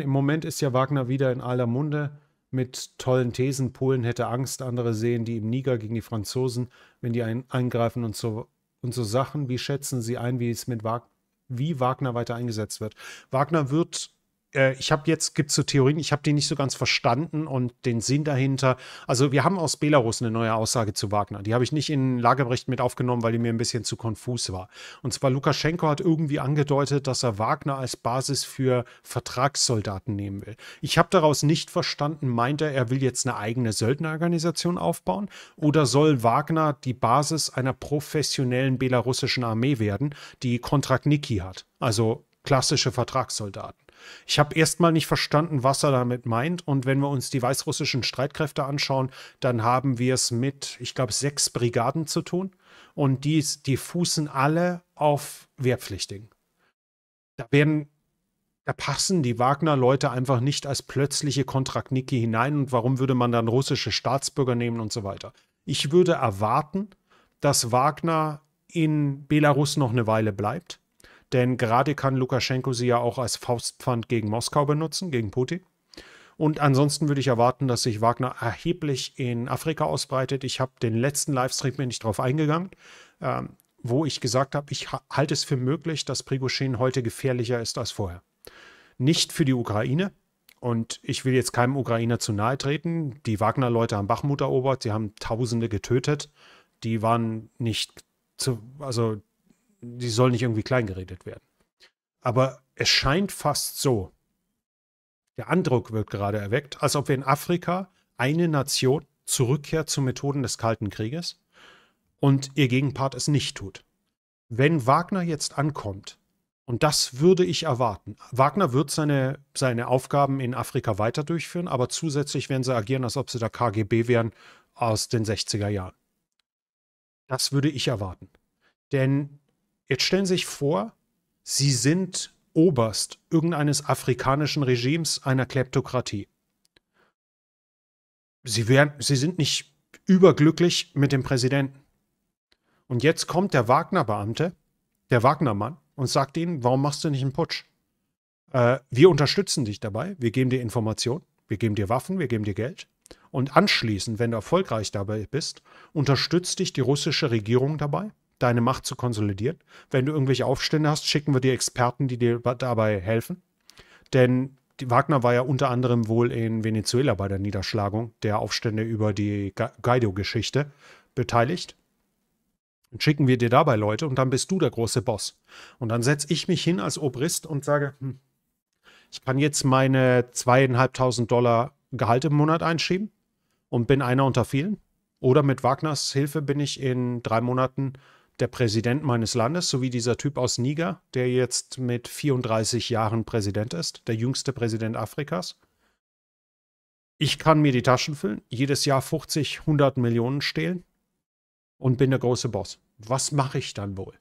Im Moment ist ja Wagner wieder in aller Munde mit tollen Thesen. Polen hätte Angst, andere sehen die im Niger gegen die Franzosen, wenn die ein, eingreifen und so, und so Sachen. Wie schätzen Sie ein, wie es mit Wagner, wie Wagner weiter eingesetzt wird? Wagner wird äh, ich habe jetzt, gibt es so Theorien, ich habe die nicht so ganz verstanden und den Sinn dahinter. Also wir haben aus Belarus eine neue Aussage zu Wagner. Die habe ich nicht in Lagebericht mit aufgenommen, weil die mir ein bisschen zu konfus war. Und zwar Lukaschenko hat irgendwie angedeutet, dass er Wagner als Basis für Vertragssoldaten nehmen will. Ich habe daraus nicht verstanden, meint er, er will jetzt eine eigene Söldnerorganisation aufbauen oder soll Wagner die Basis einer professionellen belarussischen Armee werden, die Kontraktniki hat, also klassische Vertragssoldaten. Ich habe erstmal nicht verstanden, was er damit meint. Und wenn wir uns die weißrussischen Streitkräfte anschauen, dann haben wir es mit, ich glaube, sechs Brigaden zu tun. Und die, die fußen alle auf Wehrpflichtigen. Da werden da passen die Wagner-Leute einfach nicht als plötzliche Kontrakniki hinein und warum würde man dann russische Staatsbürger nehmen und so weiter. Ich würde erwarten, dass Wagner in Belarus noch eine Weile bleibt, denn gerade kann Lukaschenko sie ja auch als Faustpfand gegen Moskau benutzen, gegen Putin. Und ansonsten würde ich erwarten, dass sich Wagner erheblich in Afrika ausbreitet. Ich habe den letzten Livestream mir nicht darauf eingegangen, ähm, wo ich gesagt habe, ich halte es für möglich, dass Prigozhin heute gefährlicher ist als vorher. Nicht für die Ukraine. Und ich will jetzt keinem Ukrainer zu nahe treten. Die Wagner-Leute haben Bachmut erobert, sie haben Tausende getötet. Die waren nicht zu, also die soll nicht irgendwie kleingeredet werden. Aber es scheint fast so. Der Andruck wird gerade erweckt, als ob wir in Afrika eine Nation zurückkehrt zu Methoden des Kalten Krieges und ihr Gegenpart es nicht tut. Wenn Wagner jetzt ankommt, und das würde ich erwarten, Wagner wird seine, seine Aufgaben in Afrika weiter durchführen, aber zusätzlich werden sie agieren, als ob sie der KGB wären aus den 60er Jahren. Das würde ich erwarten. Denn Jetzt stellen Sie sich vor, Sie sind Oberst irgendeines afrikanischen Regimes, einer Kleptokratie. Sie, werden, Sie sind nicht überglücklich mit dem Präsidenten. Und jetzt kommt der Wagner-Beamte, der Wagner-Mann, und sagt ihnen, warum machst du nicht einen Putsch? Äh, wir unterstützen dich dabei, wir geben dir Informationen, wir geben dir Waffen, wir geben dir Geld. Und anschließend, wenn du erfolgreich dabei bist, unterstützt dich die russische Regierung dabei deine Macht zu konsolidieren. Wenn du irgendwelche Aufstände hast, schicken wir dir Experten, die dir dabei helfen. Denn Wagner war ja unter anderem wohl in Venezuela bei der Niederschlagung der Aufstände über die Guido-Geschichte beteiligt. Dann schicken wir dir dabei Leute und dann bist du der große Boss. Und dann setze ich mich hin als Obrist und sage, hm, ich kann jetzt meine zweieinhalbtausend Dollar Gehalt im Monat einschieben und bin einer unter vielen. Oder mit Wagners Hilfe bin ich in drei Monaten der Präsident meines Landes, so wie dieser Typ aus Niger, der jetzt mit 34 Jahren Präsident ist, der jüngste Präsident Afrikas. Ich kann mir die Taschen füllen, jedes Jahr 50, 100 Millionen stehlen und bin der große Boss. Was mache ich dann wohl?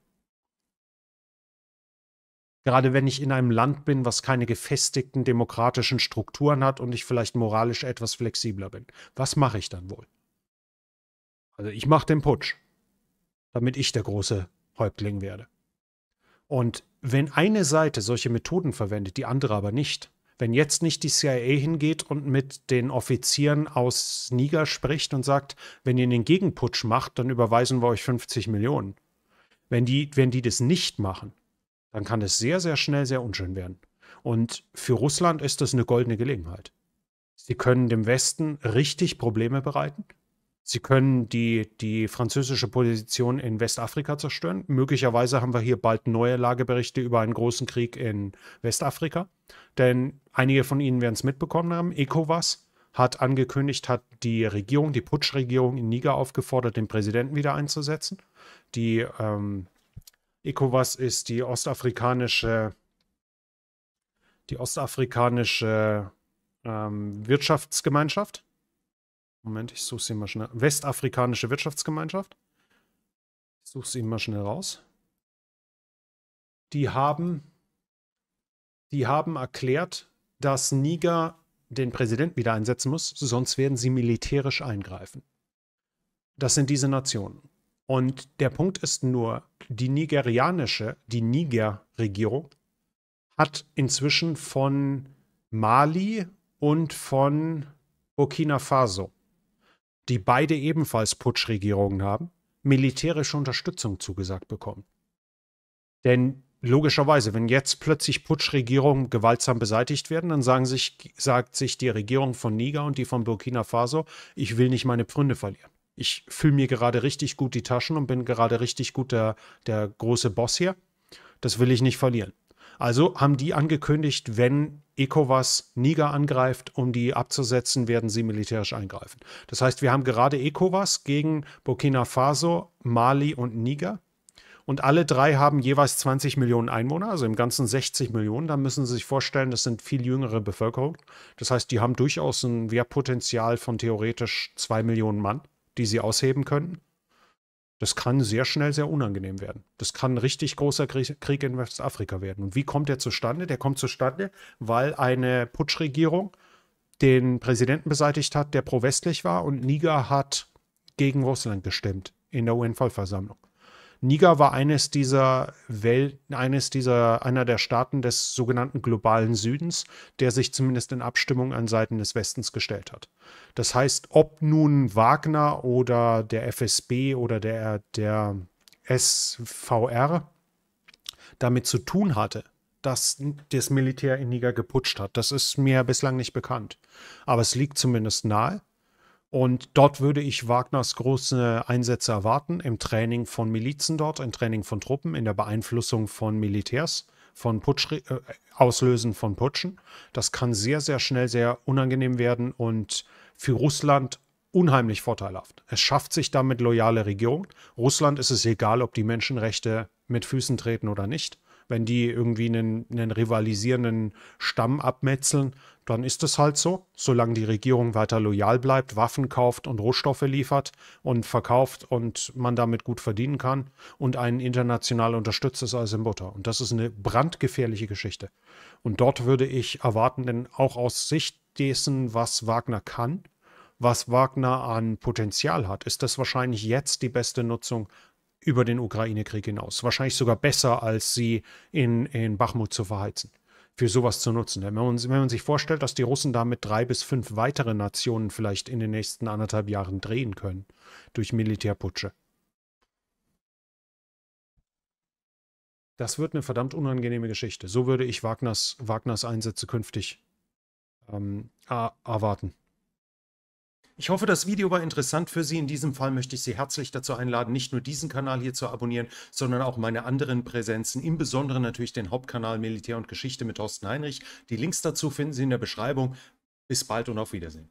Gerade wenn ich in einem Land bin, was keine gefestigten demokratischen Strukturen hat und ich vielleicht moralisch etwas flexibler bin. Was mache ich dann wohl? Also ich mache den Putsch damit ich der große Häuptling werde. Und wenn eine Seite solche Methoden verwendet, die andere aber nicht, wenn jetzt nicht die CIA hingeht und mit den Offizieren aus Niger spricht und sagt, wenn ihr einen Gegenputsch macht, dann überweisen wir euch 50 Millionen. Wenn die, wenn die das nicht machen, dann kann es sehr, sehr schnell sehr unschön werden. Und für Russland ist das eine goldene Gelegenheit. Sie können dem Westen richtig Probleme bereiten Sie können die, die französische Position in Westafrika zerstören. Möglicherweise haben wir hier bald neue Lageberichte über einen großen Krieg in Westafrika. Denn einige von Ihnen werden es mitbekommen haben. ECOWAS hat angekündigt, hat die Regierung, die Putschregierung in Niger aufgefordert, den Präsidenten wieder einzusetzen. Die ähm, ECOWAS ist die ostafrikanische, die ostafrikanische ähm, Wirtschaftsgemeinschaft Moment, ich suche sie mal schnell. Westafrikanische Wirtschaftsgemeinschaft. Ich suche sie mal schnell raus. Die haben, die haben erklärt, dass Niger den Präsidenten wieder einsetzen muss, sonst werden sie militärisch eingreifen. Das sind diese Nationen. Und der Punkt ist nur, die nigerianische, die Niger-Regierung hat inzwischen von Mali und von Burkina Faso die beide ebenfalls Putschregierungen haben, militärische Unterstützung zugesagt bekommen. Denn logischerweise, wenn jetzt plötzlich Putschregierungen gewaltsam beseitigt werden, dann sagen sich, sagt sich die Regierung von Niger und die von Burkina Faso, ich will nicht meine Pfründe verlieren. Ich fülle mir gerade richtig gut die Taschen und bin gerade richtig gut der, der große Boss hier. Das will ich nicht verlieren. Also haben die angekündigt, wenn ECOWAS Niger angreift, um die abzusetzen, werden sie militärisch eingreifen. Das heißt, wir haben gerade ECOWAS gegen Burkina Faso, Mali und Niger. Und alle drei haben jeweils 20 Millionen Einwohner, also im Ganzen 60 Millionen. Da müssen Sie sich vorstellen, das sind viel jüngere Bevölkerung. Das heißt, die haben durchaus ein Wehrpotenzial von theoretisch 2 Millionen Mann, die sie ausheben könnten. Das kann sehr schnell sehr unangenehm werden. Das kann ein richtig großer Krieg in Westafrika werden. Und wie kommt der zustande? Der kommt zustande, weil eine Putschregierung den Präsidenten beseitigt hat, der pro-westlich war und Niger hat gegen Russland gestimmt in der UN-Vollversammlung. Niger war eines dieser Welt, eines dieser, einer der Staaten des sogenannten globalen Südens, der sich zumindest in Abstimmung an Seiten des Westens gestellt hat. Das heißt, ob nun Wagner oder der FSB oder der, der SVR damit zu tun hatte, dass das Militär in Niger geputscht hat. Das ist mir bislang nicht bekannt. Aber es liegt zumindest nahe, und dort würde ich Wagners große Einsätze erwarten, im Training von Milizen dort, im Training von Truppen, in der Beeinflussung von Militärs, von Putsch, äh, Auslösen von Putschen. Das kann sehr, sehr schnell sehr unangenehm werden und für Russland unheimlich vorteilhaft. Es schafft sich damit loyale Regierungen. Russland ist es egal, ob die Menschenrechte mit Füßen treten oder nicht. Wenn die irgendwie einen, einen rivalisierenden Stamm abmetzeln, dann ist es halt so, solange die Regierung weiter loyal bleibt, Waffen kauft und Rohstoffe liefert und verkauft und man damit gut verdienen kann und einen international unterstützt, ist alles in Butter. Und das ist eine brandgefährliche Geschichte. Und dort würde ich erwarten, denn auch aus Sicht dessen, was Wagner kann, was Wagner an Potenzial hat, ist das wahrscheinlich jetzt die beste Nutzung über den Ukraine-Krieg hinaus. Wahrscheinlich sogar besser, als sie in, in Bachmut zu verheizen für sowas zu nutzen. Wenn man, wenn man sich vorstellt, dass die Russen damit drei bis fünf weitere Nationen vielleicht in den nächsten anderthalb Jahren drehen können durch Militärputsche. Das wird eine verdammt unangenehme Geschichte. So würde ich Wagners, Wagners Einsätze künftig ähm, erwarten. Ich hoffe, das Video war interessant für Sie. In diesem Fall möchte ich Sie herzlich dazu einladen, nicht nur diesen Kanal hier zu abonnieren, sondern auch meine anderen Präsenzen, im Besonderen natürlich den Hauptkanal Militär und Geschichte mit Thorsten Heinrich. Die Links dazu finden Sie in der Beschreibung. Bis bald und auf Wiedersehen.